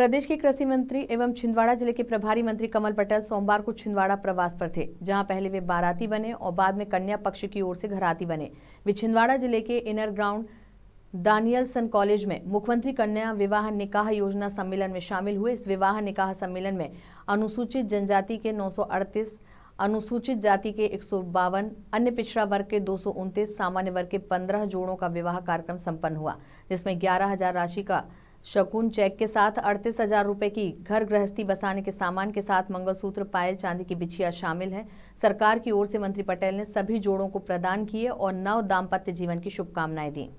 प्रदेश के कृषि मंत्री एवं छिंदवाड़ा जिले के प्रभारी मंत्री कमल पटेल सोमवार को छिंदवाड़ा प्रवास पर थे जहां पहले वे बाराती बने और बाद में कन्या पक्ष की ओर से घराती बने वे छिंदवाड़ा जिले के इनर ग्राउंड दानियलसन कॉलेज में मुख्यमंत्री कन्या विवाह निकाह योजना सम्मेलन में शामिल हुए इस विवाह निकाह सम्मेलन में अनुसूचित जनजाति के नौ अनुसूचित जाति के एक अन्य पिछड़ा वर्ग के दो सामान्य वर्ग के पंद्रह जोड़ों का विवाह कार्यक्रम सम्पन्न हुआ जिसमें ग्यारह हजार राशि का शकुन चेक के साथ अड़तीस हजार रुपए की घर गृहस्थी बसाने के सामान के साथ मंगलसूत्र पायल चांदी की बिछिया शामिल है सरकार की ओर से मंत्री पटेल ने सभी जोड़ों को प्रदान किए और नव दाम्पत्य जीवन की शुभकामनाएं दी